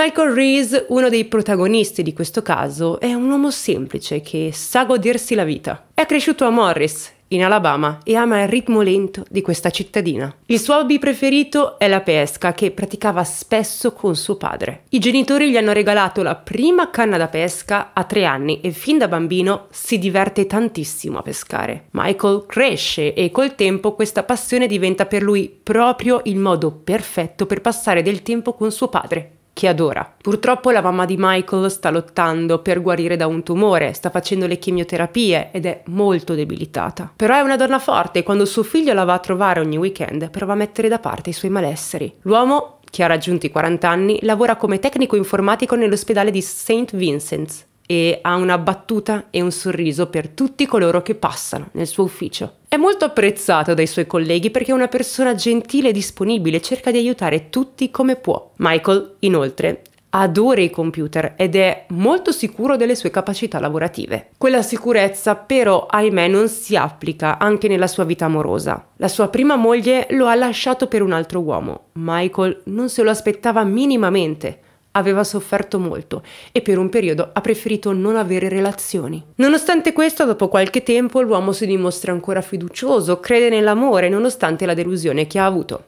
Michael Reese, uno dei protagonisti di questo caso, è un uomo semplice che sa godersi la vita. È cresciuto a Morris, in Alabama, e ama il ritmo lento di questa cittadina. Il suo hobby preferito è la pesca, che praticava spesso con suo padre. I genitori gli hanno regalato la prima canna da pesca a tre anni e fin da bambino si diverte tantissimo a pescare. Michael cresce e col tempo questa passione diventa per lui proprio il modo perfetto per passare del tempo con suo padre che adora. Purtroppo la mamma di Michael sta lottando per guarire da un tumore, sta facendo le chemioterapie ed è molto debilitata. Però è una donna forte e quando suo figlio la va a trovare ogni weekend prova a mettere da parte i suoi malesseri. L'uomo che ha raggiunto i 40 anni, lavora come tecnico informatico nell'ospedale di St. Vincent's, e ha una battuta e un sorriso per tutti coloro che passano nel suo ufficio. È molto apprezzato dai suoi colleghi perché è una persona gentile e disponibile, cerca di aiutare tutti come può. Michael, inoltre, adora i computer ed è molto sicuro delle sue capacità lavorative. Quella sicurezza però, ahimè, non si applica anche nella sua vita amorosa. La sua prima moglie lo ha lasciato per un altro uomo. Michael non se lo aspettava minimamente aveva sofferto molto e per un periodo ha preferito non avere relazioni. Nonostante questo, dopo qualche tempo l'uomo si dimostra ancora fiducioso, crede nell'amore nonostante la delusione che ha avuto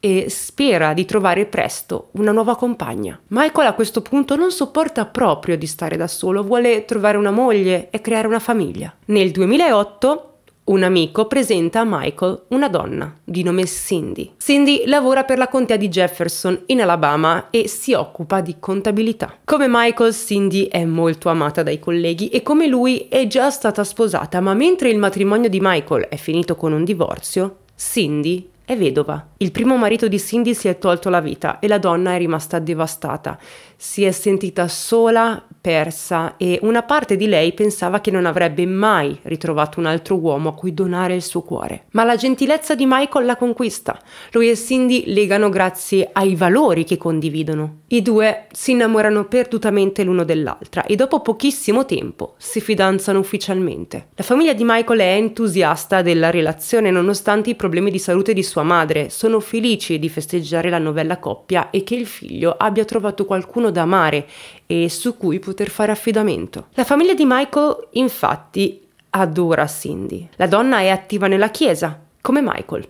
e spera di trovare presto una nuova compagna. Michael a questo punto non sopporta proprio di stare da solo, vuole trovare una moglie e creare una famiglia. Nel 2008 un amico presenta a Michael una donna di nome Cindy. Cindy lavora per la contea di Jefferson in Alabama e si occupa di contabilità. Come Michael, Cindy è molto amata dai colleghi e come lui è già stata sposata, ma mentre il matrimonio di Michael è finito con un divorzio, Cindy è vedova. Il primo marito di Cindy si è tolto la vita e la donna è rimasta devastata si è sentita sola, persa e una parte di lei pensava che non avrebbe mai ritrovato un altro uomo a cui donare il suo cuore. Ma la gentilezza di Michael la conquista. Lui e Cindy legano grazie ai valori che condividono. I due si innamorano perdutamente l'uno dell'altra e dopo pochissimo tempo si fidanzano ufficialmente. La famiglia di Michael è entusiasta della relazione nonostante i problemi di salute di sua madre. Sono felici di festeggiare la novella coppia e che il figlio abbia trovato qualcuno da amare e su cui poter fare affidamento. La famiglia di Michael, infatti, adora Cindy. La donna è attiva nella chiesa, come Michael,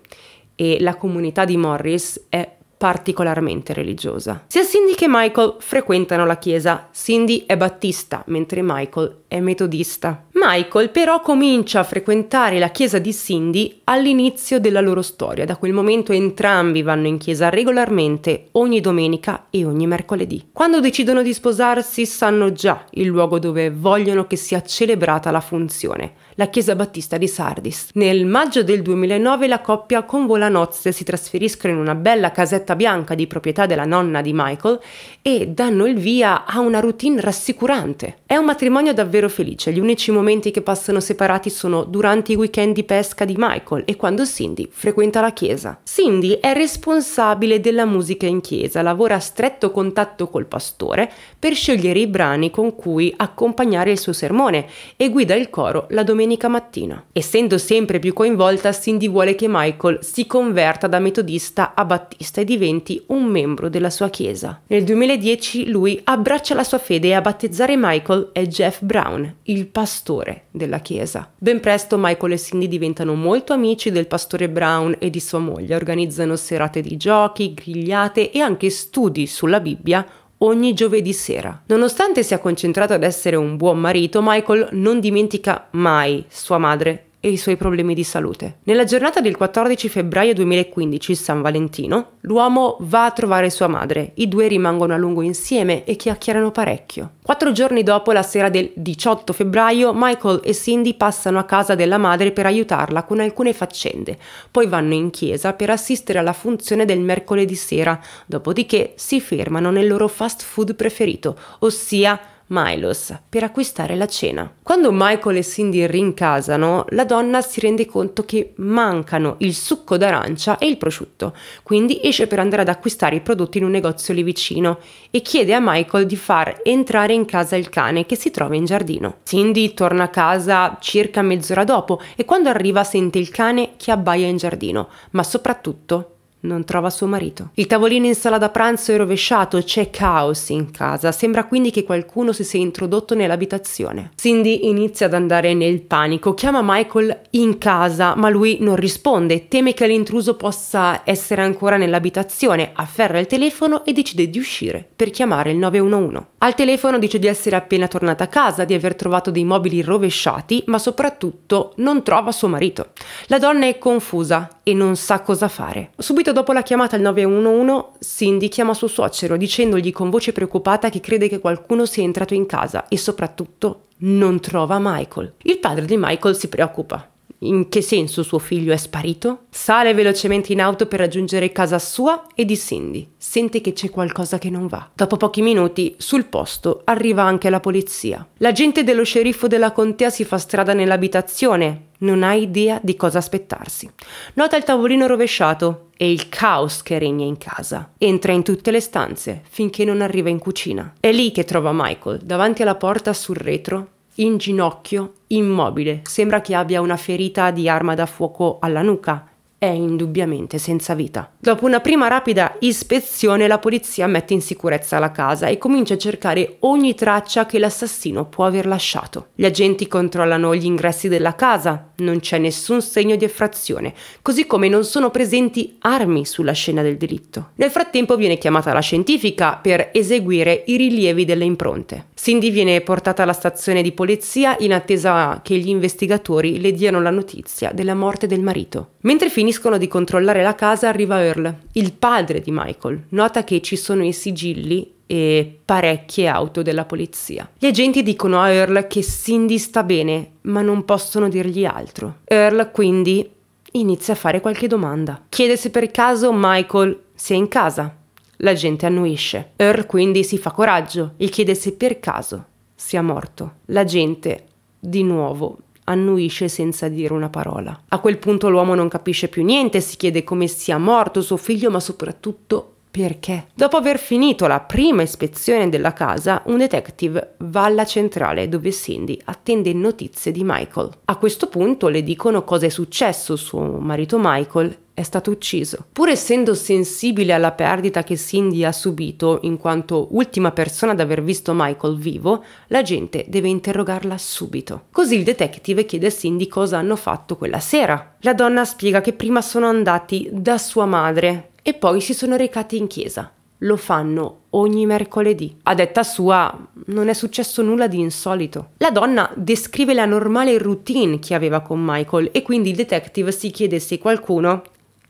e la comunità di Morris è particolarmente religiosa. Sia Cindy che Michael frequentano la chiesa. Cindy è battista, mentre Michael è metodista. Michael però comincia a frequentare la chiesa di Cindy all'inizio della loro storia. Da quel momento entrambi vanno in chiesa regolarmente ogni domenica e ogni mercoledì. Quando decidono di sposarsi sanno già il luogo dove vogliono che sia celebrata la funzione la chiesa battista di Sardis. Nel maggio del 2009 la coppia con Volanozze si trasferiscono in una bella casetta bianca di proprietà della nonna di Michael e danno il via a una routine rassicurante. È un matrimonio davvero felice, gli unici momenti che passano separati sono durante i weekend di pesca di Michael e quando Cindy frequenta la chiesa. Cindy è responsabile della musica in chiesa, lavora a stretto contatto col pastore per scegliere i brani con cui accompagnare il suo sermone e guida il coro la domenica domenica mattina. Essendo sempre più coinvolta, Cindy vuole che Michael si converta da metodista a battista e diventi un membro della sua chiesa. Nel 2010 lui abbraccia la sua fede e a battezzare Michael è Jeff Brown, il pastore della chiesa. Ben presto Michael e Cindy diventano molto amici del pastore Brown e di sua moglie, organizzano serate di giochi, grigliate e anche studi sulla Bibbia ogni giovedì sera. Nonostante sia concentrato ad essere un buon marito, Michael non dimentica mai sua madre e i suoi problemi di salute. Nella giornata del 14 febbraio 2015, San Valentino, l'uomo va a trovare sua madre. I due rimangono a lungo insieme e chiacchierano parecchio. Quattro giorni dopo, la sera del 18 febbraio, Michael e Cindy passano a casa della madre per aiutarla con alcune faccende. Poi vanno in chiesa per assistere alla funzione del mercoledì sera, dopodiché si fermano nel loro fast food preferito, ossia Milos per acquistare la cena. Quando Michael e Cindy rincasano, la donna si rende conto che mancano il succo d'arancia e il prosciutto, quindi esce per andare ad acquistare i prodotti in un negozio lì vicino e chiede a Michael di far entrare in casa il cane che si trova in giardino. Cindy torna a casa circa mezz'ora dopo e quando arriva sente il cane che abbaia in giardino, ma soprattutto non trova suo marito. Il tavolino in sala da pranzo è rovesciato, c'è caos in casa, sembra quindi che qualcuno si sia introdotto nell'abitazione. Cindy inizia ad andare nel panico, chiama Michael in casa, ma lui non risponde, teme che l'intruso possa essere ancora nell'abitazione, afferra il telefono e decide di uscire per chiamare il 911. Al telefono dice di essere appena tornata a casa, di aver trovato dei mobili rovesciati, ma soprattutto non trova suo marito. La donna è confusa e non sa cosa fare. Subito dopo la chiamata al 911, Cindy chiama suo suocero dicendogli con voce preoccupata che crede che qualcuno sia entrato in casa e soprattutto non trova Michael. Il padre di Michael si preoccupa in che senso suo figlio è sparito? Sale velocemente in auto per raggiungere casa sua e di Cindy. Sente che c'è qualcosa che non va. Dopo pochi minuti, sul posto, arriva anche la polizia. L'agente dello sceriffo della contea si fa strada nell'abitazione. Non ha idea di cosa aspettarsi. Nota il tavolino rovesciato e il caos che regna in casa. Entra in tutte le stanze finché non arriva in cucina. È lì che trova Michael, davanti alla porta sul retro, in ginocchio, immobile, sembra che abbia una ferita di arma da fuoco alla nuca. È indubbiamente senza vita. Dopo una prima rapida ispezione, la polizia mette in sicurezza la casa e comincia a cercare ogni traccia che l'assassino può aver lasciato. Gli agenti controllano gli ingressi della casa, non c'è nessun segno di effrazione, così come non sono presenti armi sulla scena del delitto. Nel frattempo viene chiamata la scientifica per eseguire i rilievi delle impronte. Cindy viene portata alla stazione di polizia in attesa che gli investigatori le diano la notizia della morte del marito. Mentre finiscono di controllare la casa arriva Earl, il padre di Michael. Nota che ci sono i sigilli e parecchie auto della polizia. Gli agenti dicono a Earl che Cindy sta bene, ma non possono dirgli altro. Earl quindi inizia a fare qualche domanda. Chiede se per caso Michael sia in casa. La gente annuisce. Earl quindi si fa coraggio e chiede se per caso sia morto. La gente, di nuovo, annuisce senza dire una parola. A quel punto l'uomo non capisce più niente, si chiede come sia morto suo figlio, ma soprattutto perché? Dopo aver finito la prima ispezione della casa, un detective va alla centrale dove Cindy attende notizie di Michael. A questo punto le dicono cosa è successo suo marito Michael è stato ucciso. Pur essendo sensibile alla perdita che Cindy ha subito in quanto ultima persona ad aver visto Michael vivo, la gente deve interrogarla subito. Così il detective chiede a Cindy cosa hanno fatto quella sera. La donna spiega che prima sono andati da sua madre e poi si sono recati in chiesa. Lo fanno ogni mercoledì. A detta sua non è successo nulla di insolito. La donna descrive la normale routine che aveva con Michael e quindi il detective si chiede se qualcuno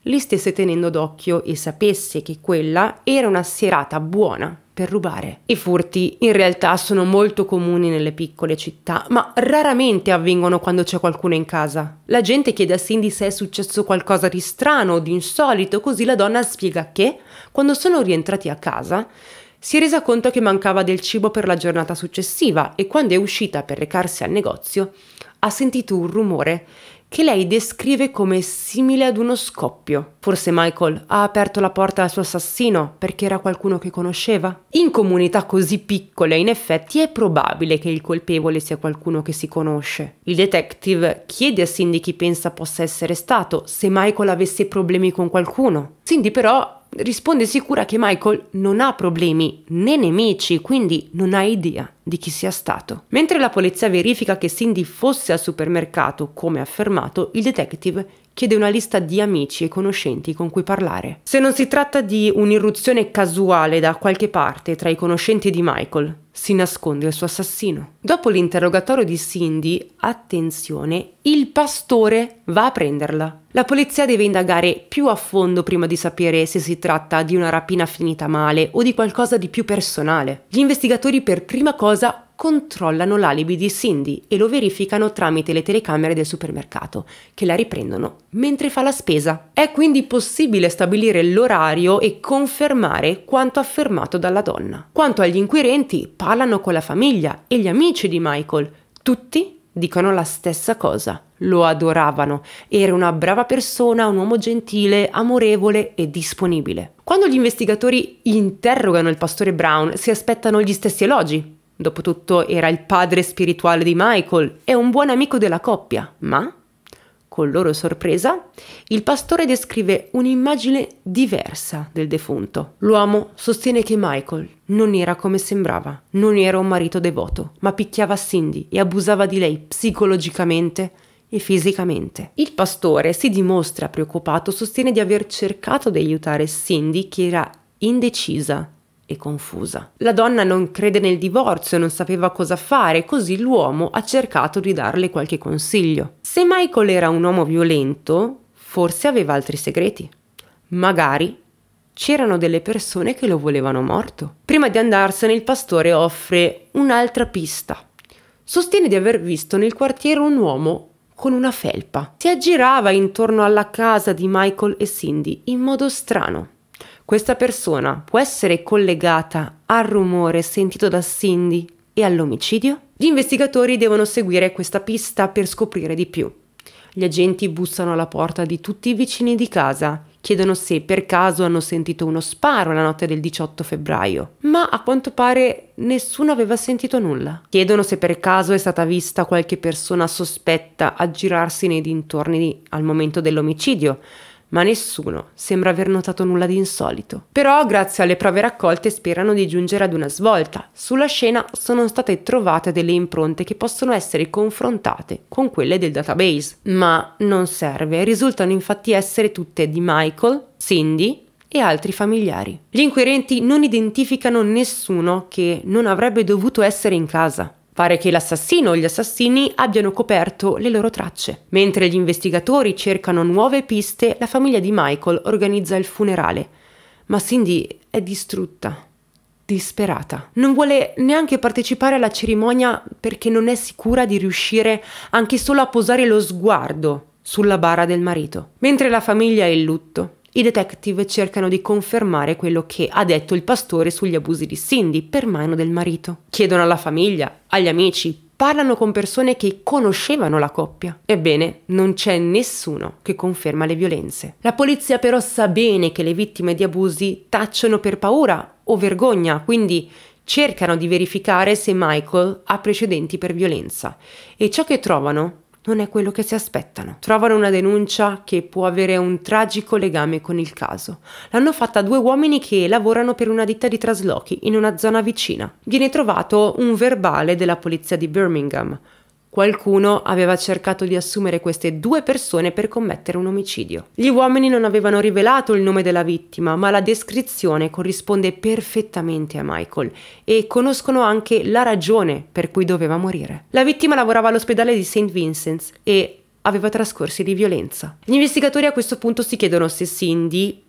li stesse tenendo d'occhio e sapesse che quella era una serata buona per rubare. I furti in realtà sono molto comuni nelle piccole città, ma raramente avvengono quando c'è qualcuno in casa. La gente chiede a Cindy se è successo qualcosa di strano o di insolito, così la donna spiega che, quando sono rientrati a casa, si è resa conto che mancava del cibo per la giornata successiva e quando è uscita per recarsi al negozio ha sentito un rumore che lei descrive come simile ad uno scoppio. Forse Michael ha aperto la porta al suo assassino perché era qualcuno che conosceva? In comunità così piccole, in effetti, è probabile che il colpevole sia qualcuno che si conosce. Il detective chiede a Cindy chi pensa possa essere stato, se Michael avesse problemi con qualcuno. Cindy però risponde sicura che Michael non ha problemi né nemici, quindi non ha idea di chi sia stato. Mentre la polizia verifica che Cindy fosse al supermercato, come affermato, il detective chiede una lista di amici e conoscenti con cui parlare. Se non si tratta di un'irruzione casuale da qualche parte tra i conoscenti di Michael, si nasconde il suo assassino. Dopo l'interrogatorio di Cindy, attenzione, il pastore va a prenderla. La polizia deve indagare più a fondo prima di sapere se si tratta di una rapina finita male o di qualcosa di più personale. Gli investigatori per prima cosa controllano l'alibi di Cindy e lo verificano tramite le telecamere del supermercato, che la riprendono mentre fa la spesa. È quindi possibile stabilire l'orario e confermare quanto affermato dalla donna. Quanto agli inquirenti, parlano con la famiglia e gli amici di Michael. Tutti dicono la stessa cosa. Lo adoravano, era una brava persona, un uomo gentile, amorevole e disponibile. Quando gli investigatori interrogano il pastore Brown, si aspettano gli stessi elogi, Dopotutto era il padre spirituale di Michael e un buon amico della coppia, ma, con loro sorpresa, il pastore descrive un'immagine diversa del defunto. L'uomo sostiene che Michael non era come sembrava, non era un marito devoto, ma picchiava Cindy e abusava di lei psicologicamente e fisicamente. Il pastore si dimostra preoccupato, sostiene di aver cercato di aiutare Cindy che era indecisa e confusa. La donna non crede nel divorzio, non sapeva cosa fare, così l'uomo ha cercato di darle qualche consiglio. Se Michael era un uomo violento, forse aveva altri segreti. Magari c'erano delle persone che lo volevano morto. Prima di andarsene il pastore offre un'altra pista. Sostiene di aver visto nel quartiere un uomo con una felpa. Si aggirava intorno alla casa di Michael e Cindy in modo strano. Questa persona può essere collegata al rumore sentito da Cindy e all'omicidio? Gli investigatori devono seguire questa pista per scoprire di più. Gli agenti bussano alla porta di tutti i vicini di casa, chiedono se per caso hanno sentito uno sparo la notte del 18 febbraio, ma a quanto pare nessuno aveva sentito nulla. Chiedono se per caso è stata vista qualche persona sospetta aggirarsi nei dintorni al momento dell'omicidio, ma nessuno sembra aver notato nulla di insolito. Però, grazie alle prove raccolte, sperano di giungere ad una svolta. Sulla scena sono state trovate delle impronte che possono essere confrontate con quelle del database, ma non serve, risultano infatti essere tutte di Michael, Cindy, e altri familiari. Gli inquirenti non identificano nessuno che non avrebbe dovuto essere in casa. Pare che l'assassino o gli assassini abbiano coperto le loro tracce. Mentre gli investigatori cercano nuove piste, la famiglia di Michael organizza il funerale. Ma Cindy è distrutta disperata. Non vuole neanche partecipare alla cerimonia perché non è sicura di riuscire anche solo a posare lo sguardo sulla bara del marito. Mentre la famiglia è in lutto, i detective cercano di confermare quello che ha detto il pastore sugli abusi di Cindy per mano del marito. Chiedono alla famiglia, agli amici, parlano con persone che conoscevano la coppia. Ebbene, non c'è nessuno che conferma le violenze. La polizia però sa bene che le vittime di abusi tacciono per paura o vergogna, quindi cercano di verificare se Michael ha precedenti per violenza e ciò che trovano non è quello che si aspettano. Trovano una denuncia che può avere un tragico legame con il caso. L'hanno fatta due uomini che lavorano per una ditta di traslochi in una zona vicina. Viene trovato un verbale della polizia di Birmingham. Qualcuno aveva cercato di assumere queste due persone per commettere un omicidio. Gli uomini non avevano rivelato il nome della vittima, ma la descrizione corrisponde perfettamente a Michael e conoscono anche la ragione per cui doveva morire. La vittima lavorava all'ospedale di St. Vincent's e aveva trascorsi di violenza. Gli investigatori a questo punto si chiedono se Cindy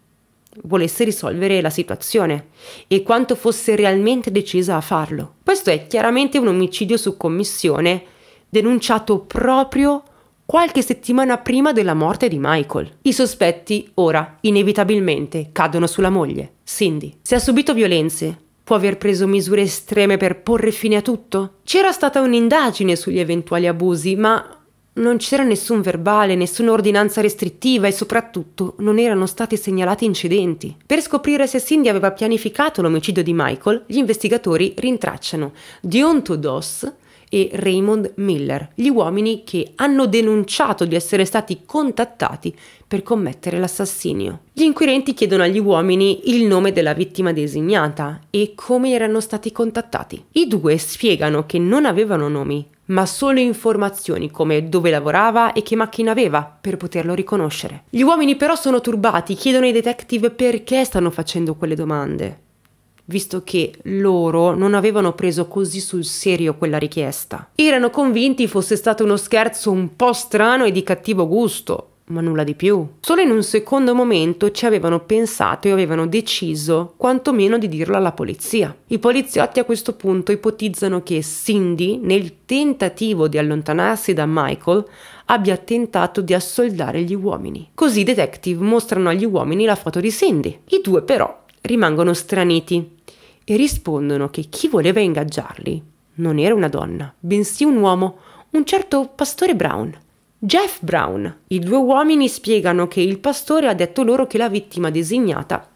volesse risolvere la situazione e quanto fosse realmente decisa a farlo. Questo è chiaramente un omicidio su commissione denunciato proprio qualche settimana prima della morte di Michael. I sospetti ora inevitabilmente cadono sulla moglie, Cindy. Se ha subito violenze, può aver preso misure estreme per porre fine a tutto? C'era stata un'indagine sugli eventuali abusi, ma non c'era nessun verbale, nessuna ordinanza restrittiva e soprattutto non erano stati segnalati incidenti. Per scoprire se Cindy aveva pianificato l'omicidio di Michael, gli investigatori rintracciano Dion Dos e Raymond Miller, gli uomini che hanno denunciato di essere stati contattati per commettere l'assassinio. Gli inquirenti chiedono agli uomini il nome della vittima designata e come erano stati contattati. I due spiegano che non avevano nomi, ma solo informazioni come dove lavorava e che macchina aveva per poterlo riconoscere. Gli uomini però sono turbati, chiedono ai detective perché stanno facendo quelle domande visto che loro non avevano preso così sul serio quella richiesta. Erano convinti fosse stato uno scherzo un po' strano e di cattivo gusto, ma nulla di più. Solo in un secondo momento ci avevano pensato e avevano deciso quantomeno di dirlo alla polizia. I poliziotti a questo punto ipotizzano che Cindy, nel tentativo di allontanarsi da Michael, abbia tentato di assoldare gli uomini. Così i detective mostrano agli uomini la foto di Cindy. I due però rimangono straniti e rispondono che chi voleva ingaggiarli non era una donna, bensì un uomo, un certo pastore Brown. Jeff Brown. I due uomini spiegano che il pastore ha detto loro che la vittima designata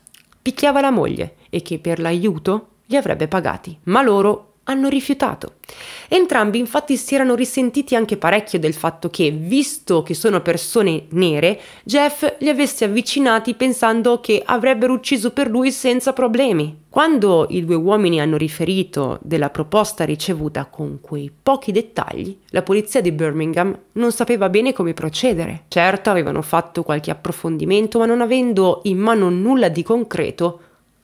picchiava la moglie e che per l'aiuto li avrebbe pagati, ma loro hanno rifiutato. Entrambi infatti si erano risentiti anche parecchio del fatto che, visto che sono persone nere, Jeff li avesse avvicinati pensando che avrebbero ucciso per lui senza problemi. Quando i due uomini hanno riferito della proposta ricevuta con quei pochi dettagli, la polizia di Birmingham non sapeva bene come procedere. Certo, avevano fatto qualche approfondimento, ma non avendo in mano nulla di concreto,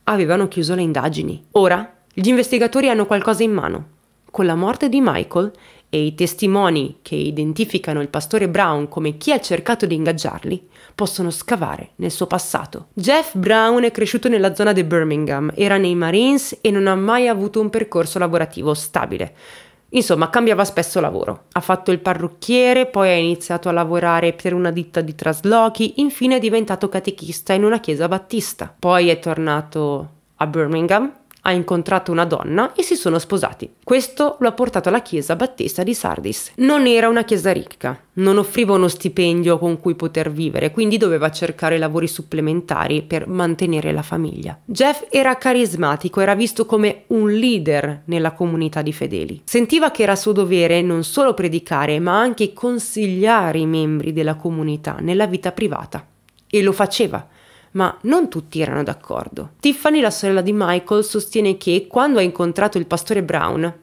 avevano chiuso le indagini. Ora gli investigatori hanno qualcosa in mano. Con la morte di Michael e i testimoni che identificano il pastore Brown come chi ha cercato di ingaggiarli possono scavare nel suo passato. Jeff Brown è cresciuto nella zona di Birmingham, era nei Marines e non ha mai avuto un percorso lavorativo stabile. Insomma, cambiava spesso lavoro. Ha fatto il parrucchiere, poi ha iniziato a lavorare per una ditta di traslochi, infine è diventato catechista in una chiesa battista. Poi è tornato a Birmingham ha incontrato una donna e si sono sposati. Questo lo ha portato alla chiesa battista di Sardis. Non era una chiesa ricca, non offriva uno stipendio con cui poter vivere, quindi doveva cercare lavori supplementari per mantenere la famiglia. Jeff era carismatico, era visto come un leader nella comunità di fedeli. Sentiva che era suo dovere non solo predicare, ma anche consigliare i membri della comunità nella vita privata. E lo faceva ma non tutti erano d'accordo. Tiffany, la sorella di Michael, sostiene che quando ha incontrato il pastore Brown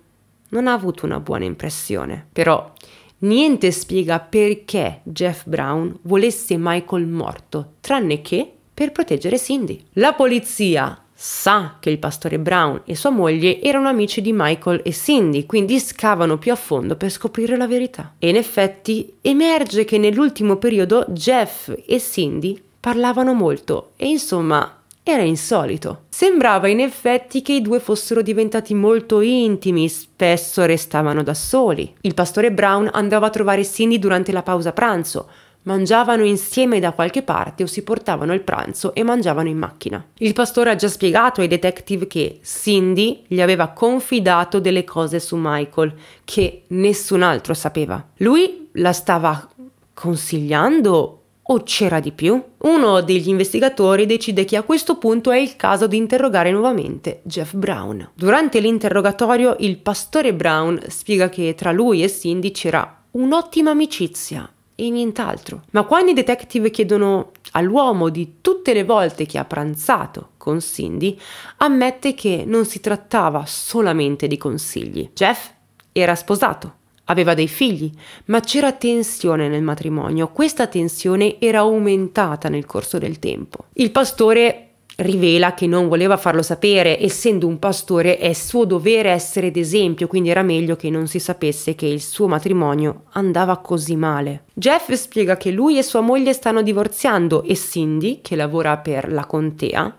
non ha avuto una buona impressione. Però niente spiega perché Jeff Brown volesse Michael morto, tranne che per proteggere Cindy. La polizia sa che il pastore Brown e sua moglie erano amici di Michael e Cindy, quindi scavano più a fondo per scoprire la verità. E in effetti emerge che nell'ultimo periodo Jeff e Cindy parlavano molto e insomma era insolito. Sembrava in effetti che i due fossero diventati molto intimi, spesso restavano da soli. Il pastore Brown andava a trovare Cindy durante la pausa pranzo, mangiavano insieme da qualche parte o si portavano il pranzo e mangiavano in macchina. Il pastore ha già spiegato ai detective che Cindy gli aveva confidato delle cose su Michael che nessun altro sapeva. Lui la stava consigliando o c'era di più? Uno degli investigatori decide che a questo punto è il caso di interrogare nuovamente Jeff Brown. Durante l'interrogatorio il pastore Brown spiega che tra lui e Cindy c'era un'ottima amicizia e nient'altro. Ma quando i detective chiedono all'uomo di tutte le volte che ha pranzato con Cindy, ammette che non si trattava solamente di consigli. Jeff era sposato aveva dei figli, ma c'era tensione nel matrimonio, questa tensione era aumentata nel corso del tempo. Il pastore rivela che non voleva farlo sapere, essendo un pastore è suo dovere essere d'esempio, quindi era meglio che non si sapesse che il suo matrimonio andava così male. Jeff spiega che lui e sua moglie stanno divorziando e Cindy, che lavora per la contea,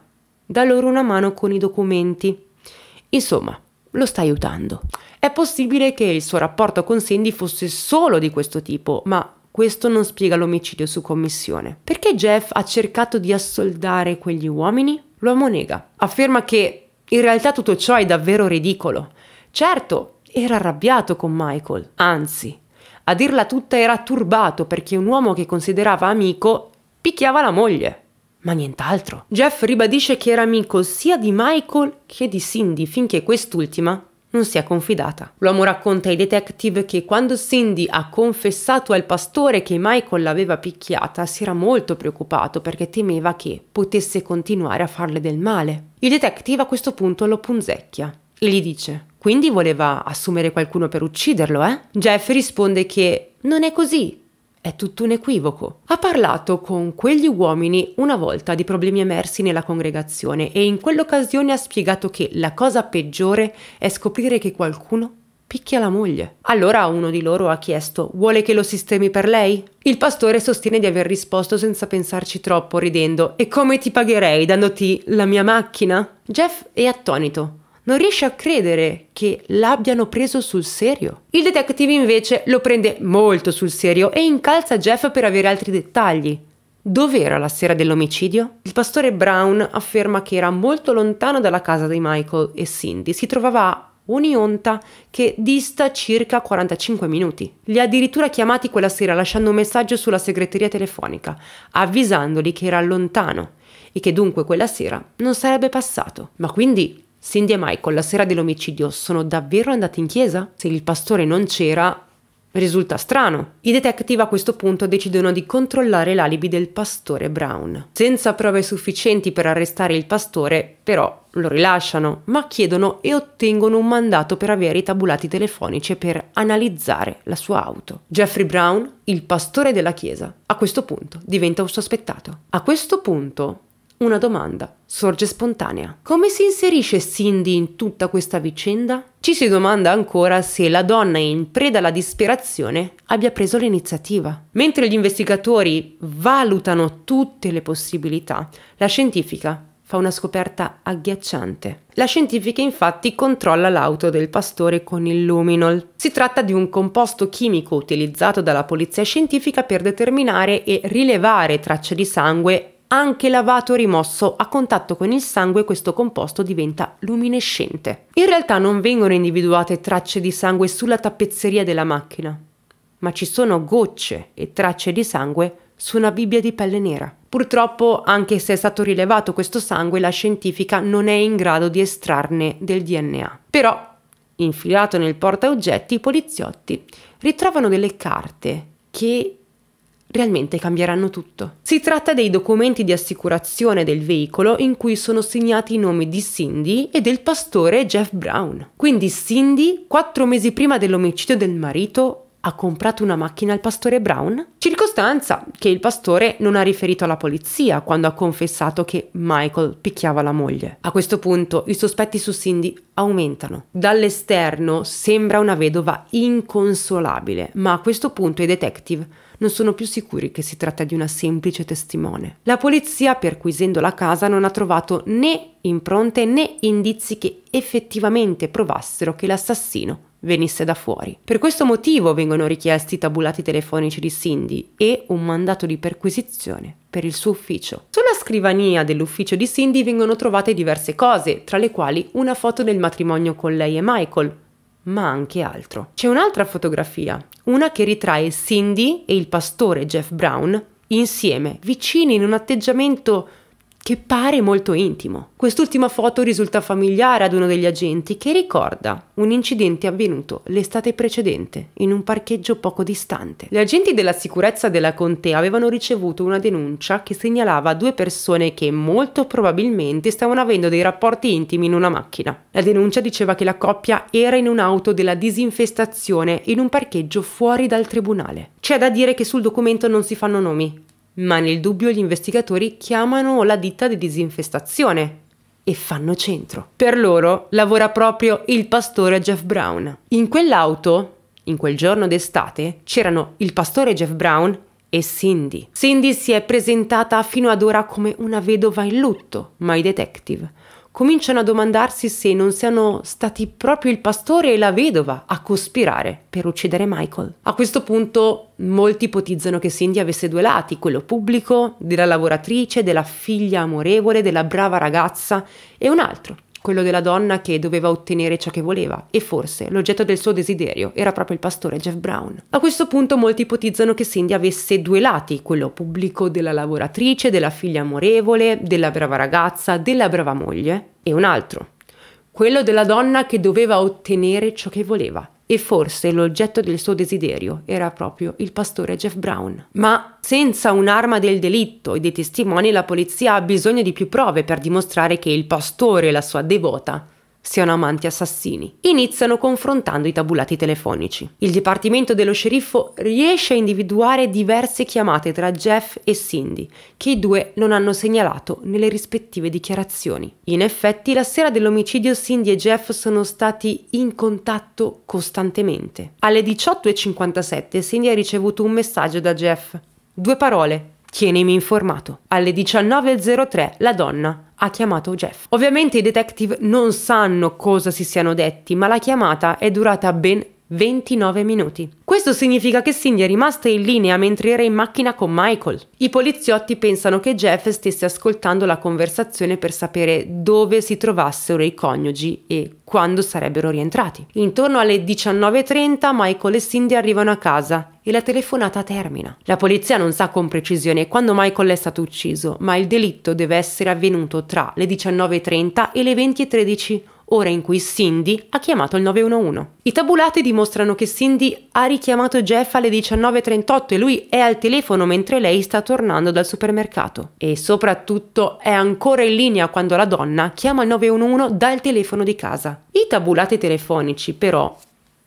dà loro una mano con i documenti. Insomma, lo sta aiutando. È possibile che il suo rapporto con Cindy fosse solo di questo tipo, ma questo non spiega l'omicidio su commissione. Perché Jeff ha cercato di assoldare quegli uomini? L'uomo nega. Afferma che in realtà tutto ciò è davvero ridicolo. Certo, era arrabbiato con Michael, anzi, a dirla tutta era turbato perché un uomo che considerava amico picchiava la moglie. Ma nient'altro. Jeff ribadisce che era amico sia di Michael che di Cindy finché quest'ultima non è confidata. L'uomo racconta ai detective che quando Cindy ha confessato al pastore che Michael l'aveva picchiata, si era molto preoccupato perché temeva che potesse continuare a farle del male. Il detective a questo punto lo punzecchia e gli dice: Quindi voleva assumere qualcuno per ucciderlo, eh? Jeff risponde che non è così, è tutto un equivoco. Ha parlato con quegli uomini una volta di problemi emersi nella congregazione e in quell'occasione ha spiegato che la cosa peggiore è scoprire che qualcuno picchia la moglie. Allora uno di loro ha chiesto: Vuole che lo sistemi per lei? Il pastore sostiene di aver risposto senza pensarci troppo, ridendo: E come ti pagherei dandoti la mia macchina? Jeff è attonito non riesce a credere che l'abbiano preso sul serio. Il detective invece lo prende molto sul serio e incalza Jeff per avere altri dettagli. Dov'era la sera dell'omicidio? Il pastore Brown afferma che era molto lontano dalla casa di Michael e Cindy, si trovava a un'ionta che dista circa 45 minuti. Li ha addirittura chiamati quella sera lasciando un messaggio sulla segreteria telefonica, avvisandoli che era lontano e che dunque quella sera non sarebbe passato. Ma quindi Cindy e Michael la sera dell'omicidio sono davvero andati in chiesa? Se il pastore non c'era, risulta strano. I detective a questo punto decidono di controllare l'alibi del pastore Brown. Senza prove sufficienti per arrestare il pastore, però lo rilasciano, ma chiedono e ottengono un mandato per avere i tabulati telefonici e per analizzare la sua auto. Jeffrey Brown, il pastore della chiesa, a questo punto diventa un sospettato. A questo punto una domanda sorge spontanea. Come si inserisce Cindy in tutta questa vicenda? Ci si domanda ancora se la donna in preda alla disperazione abbia preso l'iniziativa. Mentre gli investigatori valutano tutte le possibilità, la scientifica fa una scoperta agghiacciante. La scientifica infatti controlla l'auto del pastore con il luminol. Si tratta di un composto chimico utilizzato dalla polizia scientifica per determinare e rilevare tracce di sangue anche lavato e rimosso a contatto con il sangue questo composto diventa luminescente. In realtà non vengono individuate tracce di sangue sulla tappezzeria della macchina, ma ci sono gocce e tracce di sangue su una Bibbia di pelle nera. Purtroppo, anche se è stato rilevato questo sangue, la scientifica non è in grado di estrarne del DNA. Però, infilato nel portaoggetti, i poliziotti ritrovano delle carte che realmente cambieranno tutto. Si tratta dei documenti di assicurazione del veicolo in cui sono segnati i nomi di Cindy e del pastore Jeff Brown. Quindi Cindy, quattro mesi prima dell'omicidio del marito, ha comprato una macchina al pastore Brown? Circostanza che il pastore non ha riferito alla polizia quando ha confessato che Michael picchiava la moglie. A questo punto i sospetti su Cindy aumentano. Dall'esterno sembra una vedova inconsolabile, ma a questo punto i detective non sono più sicuri che si tratta di una semplice testimone. La polizia, perquisendo la casa, non ha trovato né impronte né indizi che effettivamente provassero che l'assassino venisse da fuori. Per questo motivo vengono richiesti i tabulati telefonici di Cindy e un mandato di perquisizione per il suo ufficio. Sulla scrivania dell'ufficio di Cindy vengono trovate diverse cose, tra le quali una foto del matrimonio con lei e Michael, ma anche altro. C'è un'altra fotografia, una che ritrae Cindy e il pastore Jeff Brown insieme, vicini in un atteggiamento che pare molto intimo. Quest'ultima foto risulta familiare ad uno degli agenti che ricorda un incidente avvenuto l'estate precedente in un parcheggio poco distante. Gli agenti della sicurezza della contea avevano ricevuto una denuncia che segnalava due persone che molto probabilmente stavano avendo dei rapporti intimi in una macchina. La denuncia diceva che la coppia era in un'auto della disinfestazione in un parcheggio fuori dal tribunale. C'è da dire che sul documento non si fanno nomi, ma nel dubbio gli investigatori chiamano la ditta di disinfestazione e fanno centro. Per loro lavora proprio il pastore Jeff Brown. In quell'auto, in quel giorno d'estate, c'erano il pastore Jeff Brown e Cindy. Cindy si è presentata fino ad ora come una vedova in lutto, ma i detective cominciano a domandarsi se non siano stati proprio il pastore e la vedova a cospirare per uccidere Michael. A questo punto molti ipotizzano che Cindy avesse due lati, quello pubblico, della lavoratrice, della figlia amorevole, della brava ragazza e un altro, quello della donna che doveva ottenere ciò che voleva, e forse l'oggetto del suo desiderio era proprio il pastore Jeff Brown. A questo punto molti ipotizzano che Cindy avesse due lati, quello pubblico della lavoratrice, della figlia amorevole, della brava ragazza, della brava moglie, e un altro, quello della donna che doveva ottenere ciò che voleva, e forse l'oggetto del suo desiderio era proprio il pastore Jeff Brown. Ma senza un'arma del delitto e dei testimoni la polizia ha bisogno di più prove per dimostrare che il pastore e la sua devota siano amanti assassini. Iniziano confrontando i tabulati telefonici. Il dipartimento dello sceriffo riesce a individuare diverse chiamate tra Jeff e Cindy, che i due non hanno segnalato nelle rispettive dichiarazioni. In effetti, la sera dell'omicidio Cindy e Jeff sono stati in contatto costantemente. Alle 18.57 Cindy ha ricevuto un messaggio da Jeff. Due parole, Tienimi informato. Alle 19.03 la donna ha chiamato Jeff. Ovviamente i detective non sanno cosa si siano detti, ma la chiamata è durata ben 29 minuti. Questo significa che Cindy è rimasta in linea mentre era in macchina con Michael. I poliziotti pensano che Jeff stesse ascoltando la conversazione per sapere dove si trovassero i coniugi e quando sarebbero rientrati. Intorno alle 19.30 Michael e Cindy arrivano a casa e la telefonata termina. La polizia non sa con precisione quando Michael è stato ucciso, ma il delitto deve essere avvenuto tra le 19.30 e le 20.13, ora in cui Cindy ha chiamato il 911. I tabulati dimostrano che Cindy ha richiamato Jeff alle 19.38 e lui è al telefono mentre lei sta tornando dal supermercato. E soprattutto è ancora in linea quando la donna chiama il 911 dal telefono di casa. I tabulati telefonici però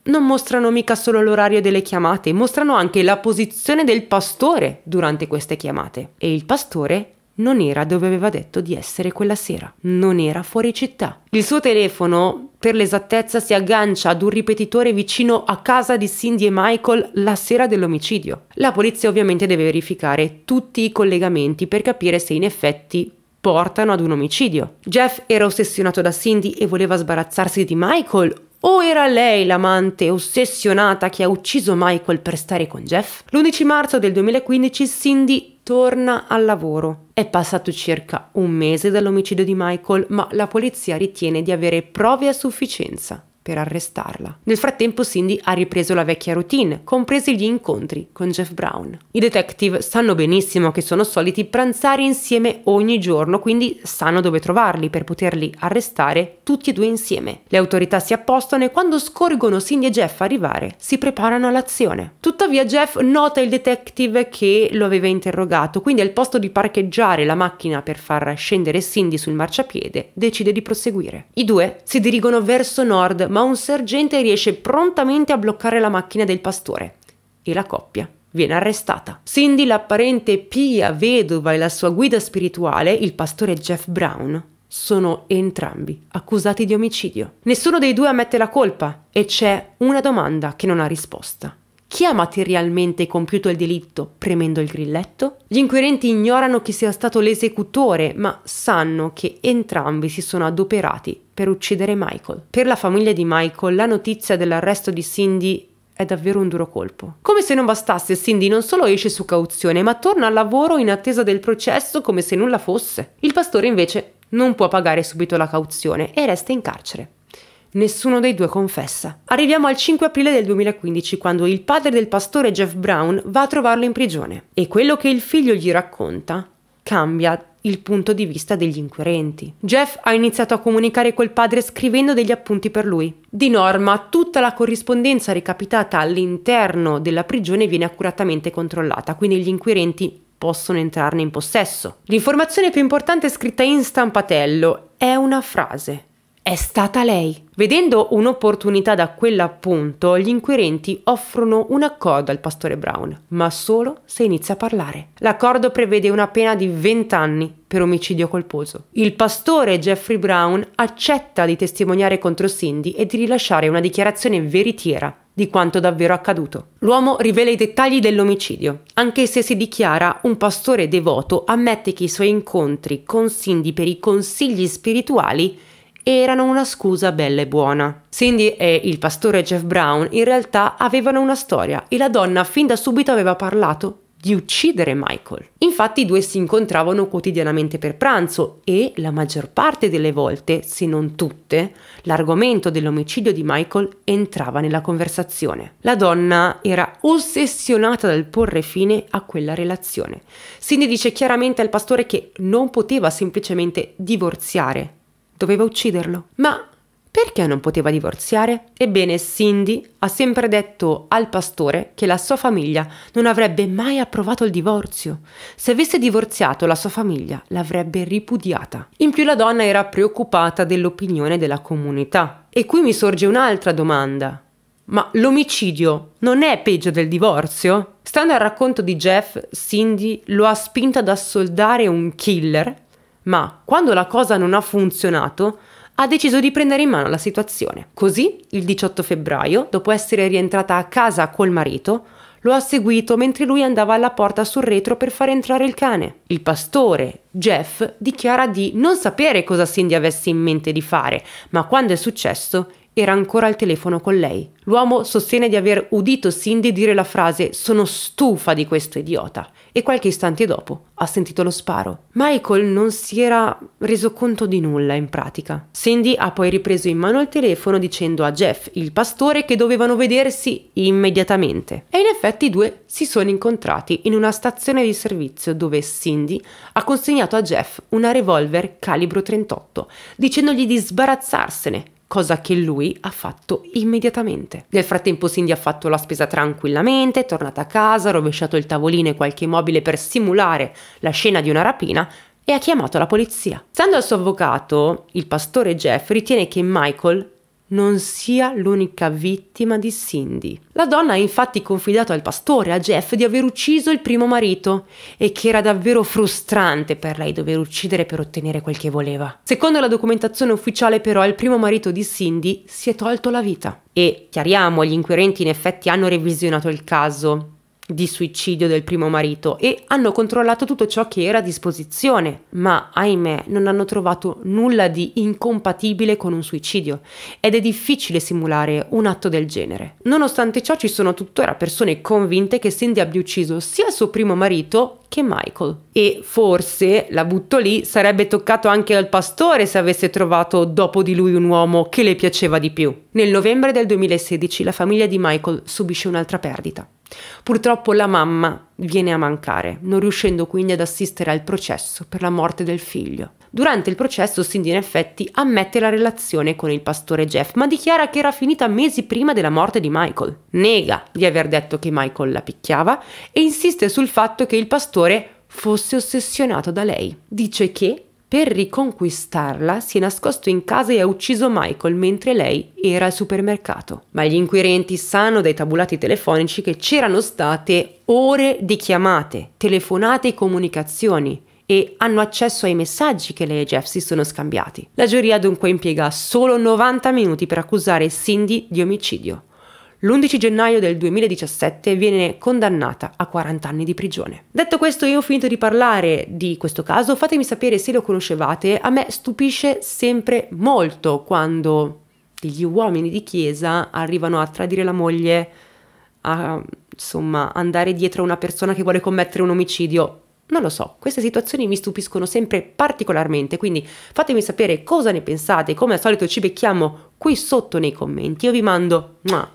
non mostrano mica solo l'orario delle chiamate, mostrano anche la posizione del pastore durante queste chiamate. E il pastore non era dove aveva detto di essere quella sera, non era fuori città. Il suo telefono, per l'esattezza, si aggancia ad un ripetitore vicino a casa di Cindy e Michael la sera dell'omicidio. La polizia ovviamente deve verificare tutti i collegamenti per capire se in effetti portano ad un omicidio. Jeff era ossessionato da Cindy e voleva sbarazzarsi di Michael o era lei l'amante ossessionata che ha ucciso Michael per stare con Jeff? L'11 marzo del 2015 Cindy torna al lavoro. È passato circa un mese dall'omicidio di Michael, ma la polizia ritiene di avere prove a sufficienza per arrestarla. Nel frattempo Cindy ha ripreso la vecchia routine, compresi gli incontri con Jeff Brown. I detective sanno benissimo che sono soliti pranzare insieme ogni giorno, quindi sanno dove trovarli per poterli arrestare tutti e due insieme. Le autorità si appostano e quando scorgono Cindy e Jeff arrivare, si preparano all'azione. Tuttavia Jeff nota il detective che lo aveva interrogato, quindi al posto di parcheggiare la macchina per far scendere Cindy sul marciapiede, decide di proseguire. I due si dirigono verso nord, ma un sergente riesce prontamente a bloccare la macchina del pastore e la coppia viene arrestata. Cindy, l'apparente pia vedova e la sua guida spirituale, il pastore Jeff Brown, sono entrambi accusati di omicidio. Nessuno dei due ammette la colpa e c'è una domanda che non ha risposta. Chi ha materialmente compiuto il delitto premendo il grilletto? Gli inquirenti ignorano chi sia stato l'esecutore, ma sanno che entrambi si sono adoperati per uccidere Michael. Per la famiglia di Michael la notizia dell'arresto di Cindy è davvero un duro colpo. Come se non bastasse, Cindy non solo esce su cauzione, ma torna al lavoro in attesa del processo come se nulla fosse. Il pastore invece non può pagare subito la cauzione e resta in carcere. Nessuno dei due confessa. Arriviamo al 5 aprile del 2015 quando il padre del pastore Jeff Brown va a trovarlo in prigione e quello che il figlio gli racconta cambia il punto di vista degli inquirenti. Jeff ha iniziato a comunicare col padre scrivendo degli appunti per lui. Di norma, tutta la corrispondenza recapitata all'interno della prigione viene accuratamente controllata, quindi gli inquirenti possono entrarne in possesso. L'informazione più importante scritta in stampatello è una frase. È stata lei. Vedendo un'opportunità da quell'appunto, gli inquirenti offrono un accordo al pastore Brown, ma solo se inizia a parlare. L'accordo prevede una pena di 20 anni per omicidio colposo. Il pastore Jeffrey Brown accetta di testimoniare contro Cindy e di rilasciare una dichiarazione veritiera di quanto davvero accaduto. L'uomo rivela i dettagli dell'omicidio. Anche se si dichiara un pastore devoto, ammette che i suoi incontri con Cindy per i consigli spirituali erano una scusa bella e buona. Cindy e il pastore Jeff Brown in realtà avevano una storia e la donna fin da subito aveva parlato di uccidere Michael. Infatti i due si incontravano quotidianamente per pranzo e la maggior parte delle volte, se non tutte, l'argomento dell'omicidio di Michael entrava nella conversazione. La donna era ossessionata dal porre fine a quella relazione. Cindy dice chiaramente al pastore che non poteva semplicemente divorziare Doveva ucciderlo. Ma perché non poteva divorziare? Ebbene, Cindy ha sempre detto al pastore che la sua famiglia non avrebbe mai approvato il divorzio. Se avesse divorziato, la sua famiglia l'avrebbe ripudiata. In più la donna era preoccupata dell'opinione della comunità. E qui mi sorge un'altra domanda. Ma l'omicidio non è peggio del divorzio? Stando al racconto di Jeff, Cindy lo ha spinto ad assoldare un killer ma quando la cosa non ha funzionato, ha deciso di prendere in mano la situazione. Così, il 18 febbraio, dopo essere rientrata a casa col marito, lo ha seguito mentre lui andava alla porta sul retro per far entrare il cane. Il pastore, Jeff, dichiara di non sapere cosa Cindy avesse in mente di fare, ma quando è successo era ancora al telefono con lei. L'uomo sostiene di aver udito Cindy dire la frase sono stufa di questo idiota e qualche istante dopo ha sentito lo sparo. Michael non si era reso conto di nulla in pratica. Sandy ha poi ripreso in mano il telefono dicendo a Jeff, il pastore, che dovevano vedersi immediatamente. E in effetti i due si sono incontrati in una stazione di servizio dove Cindy ha consegnato a Jeff una revolver calibro 38, dicendogli di sbarazzarsene cosa che lui ha fatto immediatamente. Nel frattempo Cindy ha fatto la spesa tranquillamente, è tornata a casa, ha rovesciato il tavolino e qualche mobile per simulare la scena di una rapina e ha chiamato la polizia. Stando al suo avvocato, il pastore Jeff ritiene che Michael non sia l'unica vittima di Cindy. La donna ha infatti confidato al pastore, a Jeff, di aver ucciso il primo marito e che era davvero frustrante per lei dover uccidere per ottenere quel che voleva. Secondo la documentazione ufficiale però il primo marito di Cindy si è tolto la vita. E chiariamo, gli inquirenti in effetti hanno revisionato il caso, di suicidio del primo marito e hanno controllato tutto ciò che era a disposizione, ma ahimè non hanno trovato nulla di incompatibile con un suicidio ed è difficile simulare un atto del genere. Nonostante ciò ci sono tuttora persone convinte che Cindy abbia ucciso sia il suo primo marito che Michael. E forse, la butto lì, sarebbe toccato anche al pastore se avesse trovato dopo di lui un uomo che le piaceva di più. Nel novembre del 2016 la famiglia di Michael subisce un'altra perdita. Purtroppo la mamma viene a mancare, non riuscendo quindi ad assistere al processo per la morte del figlio. Durante il processo Cindy in effetti ammette la relazione con il pastore Jeff, ma dichiara che era finita mesi prima della morte di Michael. Nega di aver detto che Michael la picchiava e insiste sul fatto che il pastore fosse ossessionato da lei. Dice che per riconquistarla si è nascosto in casa e ha ucciso Michael mentre lei era al supermercato. Ma gli inquirenti sanno dai tabulati telefonici che c'erano state ore di chiamate, telefonate e comunicazioni e hanno accesso ai messaggi che lei e Jeff si sono scambiati. La giuria dunque impiega solo 90 minuti per accusare Cindy di omicidio. L'11 gennaio del 2017 viene condannata a 40 anni di prigione. Detto questo, io ho finito di parlare di questo caso, fatemi sapere se lo conoscevate, a me stupisce sempre molto quando degli uomini di chiesa arrivano a tradire la moglie, a insomma andare dietro a una persona che vuole commettere un omicidio. Non lo so, queste situazioni mi stupiscono sempre particolarmente, quindi fatemi sapere cosa ne pensate, come al solito ci becchiamo qui sotto nei commenti, io vi mando... Mua,